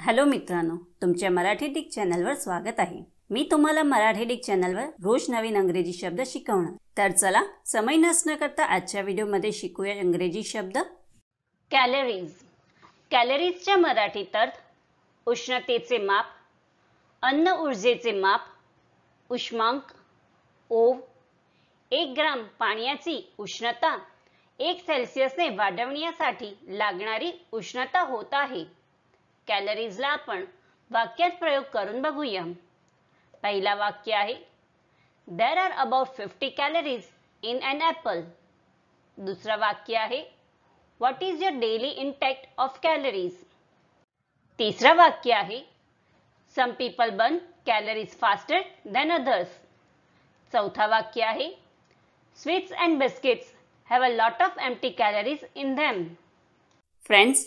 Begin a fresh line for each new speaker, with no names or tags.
hello मित्रांनो तुमच्या Marathi Dick चॅनलवर स्वागत आहे मी तुम्हाला मराठी डिक चॅनलवर रोज नवीन अंग्रेजी शब्द शिकवणार तर चला समय नसण्याकरता करता आजच्या व्हिडिओमध्ये शिकूया इंग्रजी शब्द कॅलरीज कॅलरीजच्या मराठीत अर्थ उष्णतेचे माप अन्न ऊर्जेचे माप उष्मांक ओव एक ग्राम पाण्याची उष्णता एक सेल्सिअसने वाढवण्यासाठी लागणारी उष्णता होत आहे कॅलरीजला आपण वाक्यात प्रयोग करून बघूया पहिला वाक्य आहे there are about fifty calories in an apple दुसरं वाक्य आहे what is your daily intake of calories तिसरं वाक्य आहे some people burn calories faster than others चौथा वाक्य आहे sweets and biscuits have a lot of empty calories in them friends